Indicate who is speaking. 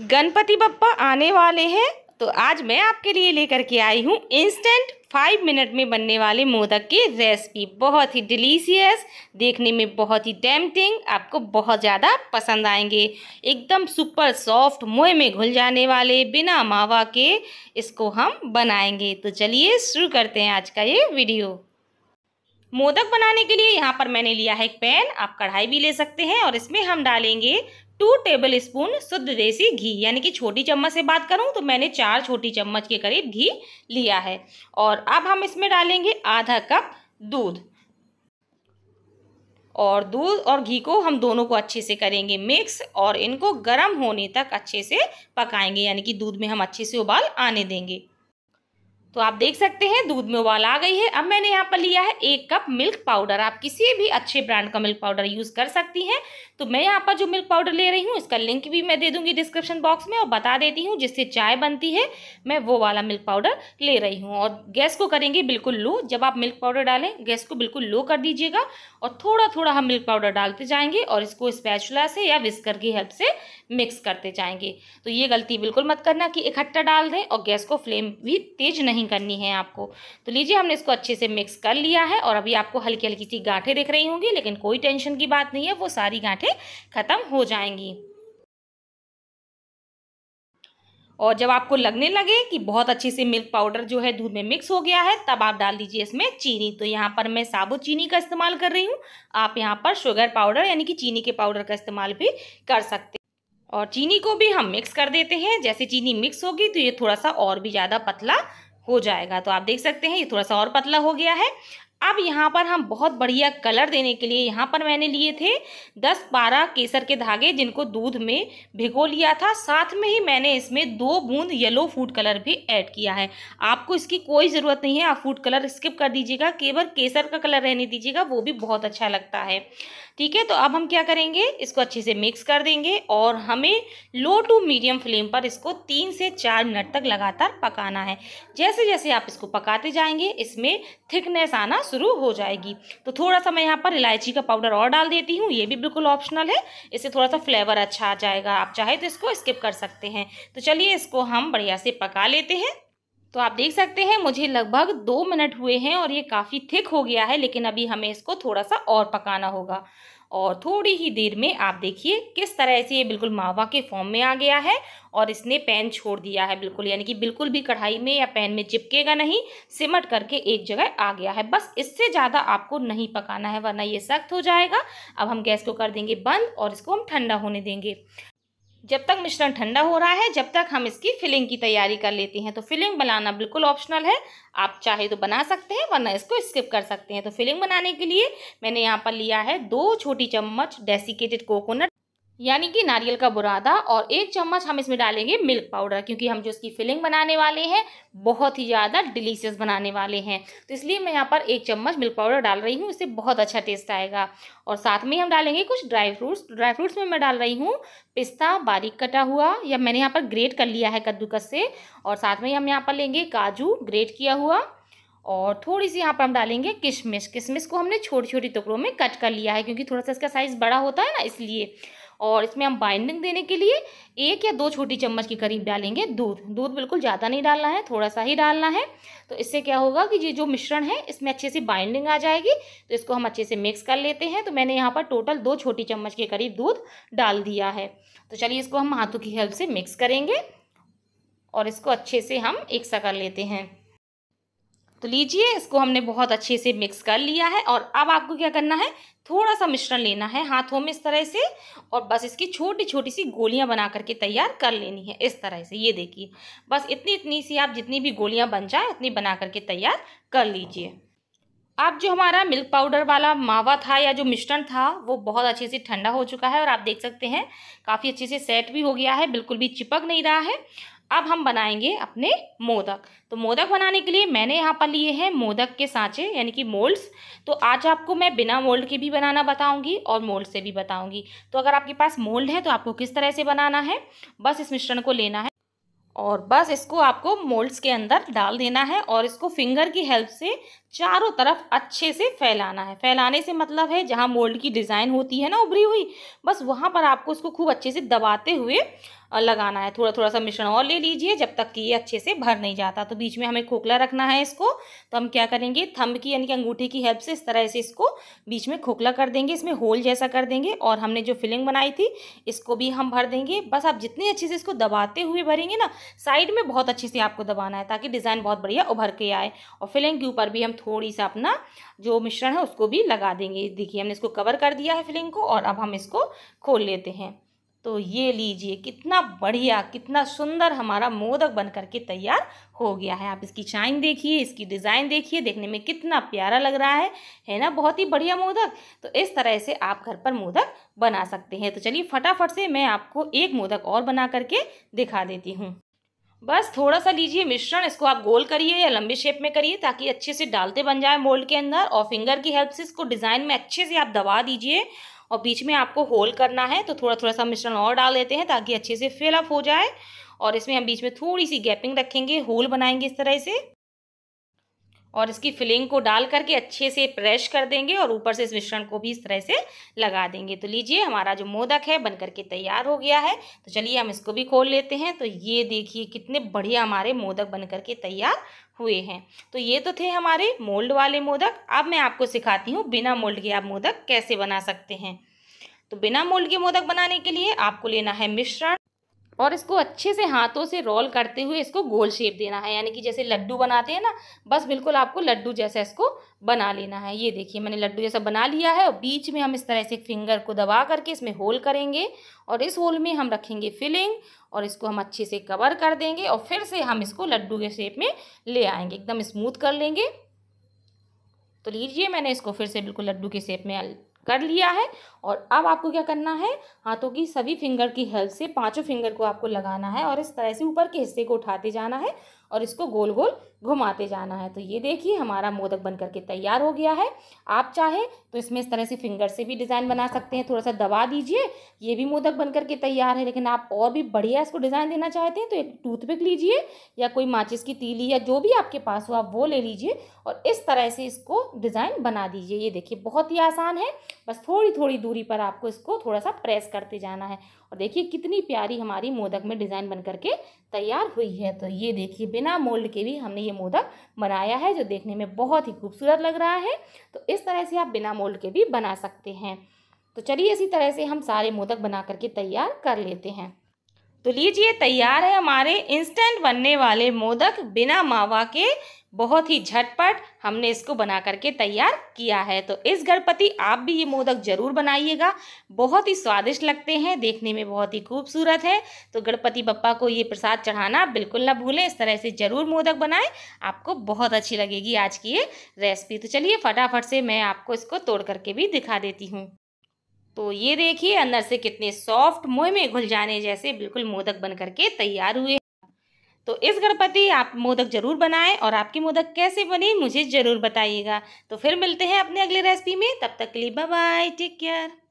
Speaker 1: गणपति बप्पा आने वाले हैं तो आज मैं आपके लिए लेकर के आई हूँ इंस्टेंट फाइव मिनट में बनने वाले मोदक की रेसिपी बहुत ही डिलीशियस देखने में बहुत ही डैम्पटिंग आपको बहुत ज़्यादा पसंद आएंगे एकदम सुपर सॉफ्ट मुँह में घुल जाने वाले बिना मावा के इसको हम बनाएंगे तो चलिए शुरू करते हैं आज का ये वीडियो मोदक बनाने के लिए यहाँ पर मैंने लिया है एक पैन आप कढ़ाई भी ले सकते हैं और इसमें हम डालेंगे टू टेबल स्पून शुद्ध देसी घी यानी कि छोटी चम्मच से बात करूं तो मैंने चार छोटी चम्मच के करीब घी लिया है और अब हम इसमें डालेंगे आधा कप दूध और दूध और घी को हम दोनों को अच्छे से करेंगे मिक्स और इनको गर्म होने तक अच्छे से पकाएंगे यानी कि दूध में हम अच्छे से उबाल आने देंगे तो आप देख सकते हैं दूध में उबाल आ गई है अब मैंने यहाँ पर लिया है एक कप मिल्क पाउडर आप किसी भी अच्छे ब्रांड का मिल्क पाउडर यूज़ कर सकती हैं तो मैं यहाँ पर जो मिल्क पाउडर ले रही हूँ इसका लिंक भी मैं दे दूँगी डिस्क्रिप्शन बॉक्स में और बता देती हूँ जिससे चाय बनती है मैं वो वाला मिल्क पाउडर ले रही हूँ और गैस को करेंगे बिल्कुल लो जब आप मिल्क पाउडर डालें गैस को बिल्कुल लो कर दीजिएगा और थोड़ा थोड़ा हम मिल्क पाउडर डालते जाएंगे और इसको स्पैचुला से या विस्कर की हेल्प से मिक्स करते जाएंगे तो ये गलती बिल्कुल मत करना कि इकट्ठा डाल दें और गैस को फ्लेम भी तेज नहीं नहीं करनी है आपको तो लीजिए हमने इसको अच्छे से मिक्स कर लिया है और अभी आपको हल्की हल्की सी गांठें दिख रही होंगी लेकिन कोई टेंशन की बात नहीं है वो सारी गांठें ख़त्म हो जाएंगी और जब आपको लगने लगे कि बहुत अच्छे से मिल्क पाउडर जो है दूध में मिक्स हो गया है तब आप डाल दीजिए इसमें चीनी तो यहाँ पर मैं साबुत चीनी का इस्तेमाल कर रही हूँ आप यहाँ पर शुगर पाउडर यानी कि चीनी के पाउडर का इस्तेमाल भी कर सकते और चीनी को भी हम मिक्स कर देते हैं जैसे चीनी मिक्स होगी तो ये थोड़ा सा और भी ज़्यादा पतला हो जाएगा तो आप देख सकते हैं ये थोड़ा सा और पतला हो गया है अब यहाँ पर हम बहुत बढ़िया कलर देने के लिए यहाँ पर मैंने लिए थे दस बारह केसर के धागे जिनको दूध में भिगो लिया था साथ में ही मैंने इसमें दो बूंद येलो फूड कलर भी ऐड किया है आपको इसकी कोई ज़रूरत नहीं है आप फूड कलर स्किप कर दीजिएगा केवल केसर का कलर रहने दीजिएगा वो भी बहुत अच्छा लगता है ठीक है तो अब हम क्या करेंगे इसको अच्छे से मिक्स कर देंगे और हमें लो टू मीडियम फ्लेम पर इसको तीन से चार मिनट तक लगातार पकाना है जैसे जैसे आप इसको पकाते जाएंगे इसमें थिकनेस आना शुरू हो जाएगी तो थोड़ा सा मैं यहाँ पर इलायची का पाउडर और डाल देती हूँ ये भी बिल्कुल ऑप्शनल है इससे थोड़ा सा फ्लेवर अच्छा आ जाएगा आप चाहे तो इसको स्किप कर सकते हैं तो चलिए इसको हम बढ़िया से पका लेते हैं तो आप देख सकते हैं मुझे लगभग दो मिनट हुए हैं और ये काफ़ी थिक हो गया है लेकिन अभी हमें इसको थोड़ा सा और पकाना होगा और थोड़ी ही देर में आप देखिए किस तरह से ये बिल्कुल मावा के फॉर्म में आ गया है और इसने पैन छोड़ दिया है बिल्कुल यानी कि बिल्कुल भी कढ़ाई में या पैन में चिपकेगा नहीं सिमट करके एक जगह आ गया है बस इससे ज़्यादा आपको नहीं पकाना है वरना ये सख्त हो जाएगा अब हम गैस को कर देंगे बंद और इसको हम ठंडा होने देंगे जब तक मिश्रण ठंडा हो रहा है जब तक हम इसकी फिलिंग की तैयारी कर लेते हैं तो फिलिंग बनाना बिल्कुल ऑप्शनल है आप चाहे तो बना सकते हैं वरना इसको स्किप कर सकते हैं तो फिलिंग बनाने के लिए मैंने यहाँ पर लिया है दो छोटी चम्मच डेसिकेटेड कोकोनट यानी कि नारियल का बुरादा और एक चम्मच हम इसमें डालेंगे मिल्क पाउडर क्योंकि हम जो इसकी फिलिंग बनाने वाले हैं बहुत ही ज़्यादा डिलीशियस बनाने वाले हैं तो इसलिए मैं यहाँ पर एक चम्मच मिल्क पाउडर डाल रही हूँ इससे बहुत अच्छा टेस्ट आएगा और साथ में हम डालेंगे कुछ ड्राई फ्रूट्स ड्राई फ्रूट्स में मैं डाल रही हूँ पिस्ता बारीक कटा हुआ या मैंने यहाँ पर ग्रेट कर लिया है कद्दूकस से और साथ में हम यहाँ पर लेंगे काजू ग्रेट किया हुआ और थोड़ी सी यहाँ पर हम डालेंगे किशमिश किशमिश को हमने छोटी छोटी टुकड़ों में कट कर लिया है क्योंकि थोड़ा सा इसका साइज़ बड़ा होता है ना इसलिए और इसमें हम बाइंडिंग देने के लिए एक या दो छोटी चम्मच के करीब डालेंगे दूध दूध बिल्कुल ज़्यादा नहीं डालना है थोड़ा सा ही डालना है तो इससे क्या होगा कि ये जो मिश्रण है इसमें अच्छे से बाइंडिंग आ जाएगी तो इसको हम अच्छे से मिक्स कर लेते हैं तो मैंने यहाँ पर टोटल दो छोटी चम्मच के करीब दूध डाल दिया है तो चलिए इसको हम हाथों की हेल्प से मिक्स करेंगे और इसको अच्छे से हम एक सा कर लेते हैं तो लीजिए इसको हमने बहुत अच्छे से मिक्स कर लिया है और अब आपको क्या करना है थोड़ा सा मिश्रण लेना है हाथों में इस तरह से और बस इसकी छोटी छोटी सी गोलियां बना करके तैयार कर लेनी है इस तरह से ये देखिए बस इतनी इतनी सी आप जितनी भी गोलियां बन जाए उतनी बना करके तैयार कर लीजिए अब जो हमारा मिल्क पाउडर वाला मावा था या जो मिश्रण था वो बहुत अच्छे से ठंडा हो चुका है और आप देख सकते हैं काफ़ी अच्छे से सेट भी हो गया है बिल्कुल भी चिपक नहीं रहा है अब हम बनाएंगे अपने मोदक तो मोदक बनाने के लिए मैंने यहाँ पर लिए हैं मोदक के सांचे यानी कि मोल्ड्स तो आज आपको मैं बिना मोल्ड के भी बनाना बताऊंगी और मोल्ड से भी बताऊंगी तो अगर आपके पास मोल्ड है तो आपको किस तरह से बनाना है बस इस मिश्रण को लेना है और बस इसको आपको मोल्ड्स के अंदर डाल देना है और इसको फिंगर की हेल्प से चारों तरफ अच्छे से फैलाना है फैलाने से मतलब है जहाँ मोल्ड की डिज़ाइन होती है ना उभरी हुई बस वहाँ पर आपको इसको खूब अच्छे से दबाते हुए लगाना है थोड़ा थोड़ा सा मिश्रण और ले लीजिए जब तक कि ये अच्छे से भर नहीं जाता तो बीच में हमें खोखला रखना है इसको तो हम क्या करेंगे थंब की यानी कि अंगूठी की हेल्प से इस तरह से इसको बीच में खोखला कर देंगे इसमें होल जैसा कर देंगे और हमने जो फिलिंग बनाई थी इसको भी हम भर देंगे बस आप जितने अच्छे से इसको दबाते हुए भरेंगे ना साइड में बहुत अच्छे से आपको दबाना है ताकि डिज़ाइन बहुत बढ़िया उभर के आए और फिलिंग के ऊपर भी हम थोड़ी सा अपना जो मिश्रण है उसको भी लगा देंगे देखिए हमने इसको कवर कर दिया है फिलिंग को और अब हम इसको खोल लेते हैं तो ये लीजिए कितना बढ़िया कितना सुंदर हमारा मोदक बन करके तैयार हो गया है आप इसकी शाइन देखिए इसकी डिज़ाइन देखिए देखने में कितना प्यारा लग रहा है है ना बहुत ही बढ़िया मोदक तो इस तरह से आप घर पर मोदक बना सकते हैं तो चलिए फटाफट से मैं आपको एक मोदक और बना करके दिखा देती हूँ बस थोड़ा सा लीजिए मिश्रण इसको आप गोल करिए या लंबे शेप में करिए ताकि अच्छे से डालते बन जाए मोल्ड के अंदर और फिंगर की हेल्प से इसको डिज़ाइन में अच्छे से आप दबा दीजिए और बीच में आपको होल करना है तो थोड़ा थोड़ा सा मिश्रण और डाल देते हैं ताकि अच्छे से फिलअप हो जाए और इसमें हम बीच में थोड़ी सी गैपिंग रखेंगे होल बनाएंगे इस तरह से और इसकी फिलिंग को डाल करके अच्छे से प्रेस कर देंगे और ऊपर से इस मिश्रण को भी इस तरह से लगा देंगे तो लीजिए हमारा जो मोदक है बन करके तैयार हो गया है तो चलिए हम इसको भी खोल लेते हैं तो ये देखिए कितने बढ़िया हमारे मोदक बन करके तैयार हुए हैं तो ये तो थे हमारे मोल्ड वाले मोदक अब मैं आपको सिखाती हूँ बिना मोल्ड के आप मोदक कैसे बना सकते हैं तो बिना मोल्ड के मोदक बनाने के लिए आपको लेना है मिश्रण और इसको अच्छे से हाथों से रोल करते हुए इसको गोल शेप देना है यानी कि जैसे लड्डू बनाते हैं ना बस बिल्कुल आपको लड्डू जैसा इसको बना लेना है ये देखिए मैंने लड्डू जैसा बना लिया है और बीच में हम इस तरह से फिंगर को दबा करके इसमें होल करेंगे और इस होल में हम रखेंगे फिलिंग और इसको हम अच्छे से कवर कर देंगे और फिर से हम इसको लड्डू के शेप में ले आएंगे एकदम स्मूथ कर लेंगे तो लीजिए मैंने इसको फिर से बिल्कुल लड्डू के शेप में कर लिया है और अब आपको क्या करना है हाथों की सभी फिंगर की हेल्प से पांचों फिंगर को आपको लगाना है और इस तरह से ऊपर के हिस्से को उठाते जाना है और इसको गोल गोल घुमाते जाना है तो ये देखिए हमारा मोदक बन करके तैयार हो गया है आप चाहे तो इसमें इस तरह से फिंगर से भी डिज़ाइन बना सकते हैं थोड़ा सा दबा दीजिए ये भी मोदक बन करके तैयार है लेकिन आप और भी बढ़िया इसको डिज़ाइन देना चाहते हैं तो एक टूथपिक लीजिए या कोई माचिस की तीली या जो भी आपके पास हो आप वो ले लीजिए और इस तरह से इसको डिज़ाइन बना दीजिए ये देखिए बहुत ही आसान है बस थोड़ी थोड़ी दूरी पर आपको इसको थोड़ा सा प्रेस करते जाना है और देखिए कितनी प्यारी हमारी मोदक में डिज़ाइन बन करके तैयार हुई है तो ये देखिए बिना मोल्ड के भी हमने ये ये मोदक बनाया है जो देखने में बहुत ही खूबसूरत लग रहा है तो इस तरह से आप बिना मोल्ड के भी बना सकते हैं तो चलिए इसी तरह से हम सारे मोदक बना करके तैयार कर लेते हैं तो लीजिए तैयार है हमारे इंस्टेंट बनने वाले मोदक बिना मावा के बहुत ही झटपट हमने इसको बना करके तैयार किया है तो इस गणपति आप भी ये मोदक ज़रूर बनाइएगा बहुत ही स्वादिष्ट लगते हैं देखने में बहुत ही खूबसूरत है तो गणपति बप्पा को ये प्रसाद चढ़ाना बिल्कुल ना भूलें इस तरह से ज़रूर मोदक बनाएं आपको बहुत अच्छी लगेगी आज की ये रेसिपी तो चलिए फटाफट से मैं आपको इसको तोड़ करके भी दिखा देती हूँ तो ये देखिए अंदर से कितने सॉफ्ट मोह में घुल जाने जैसे बिल्कुल मोदक बन करके तैयार हुए तो इस गणपति आप मोदक ज़रूर बनाएं और आपकी मोदक कैसे बने मुझे ज़रूर बताइएगा तो फिर मिलते हैं अपने अगले रेसिपी में तब तक के लिए बाय टेक केयर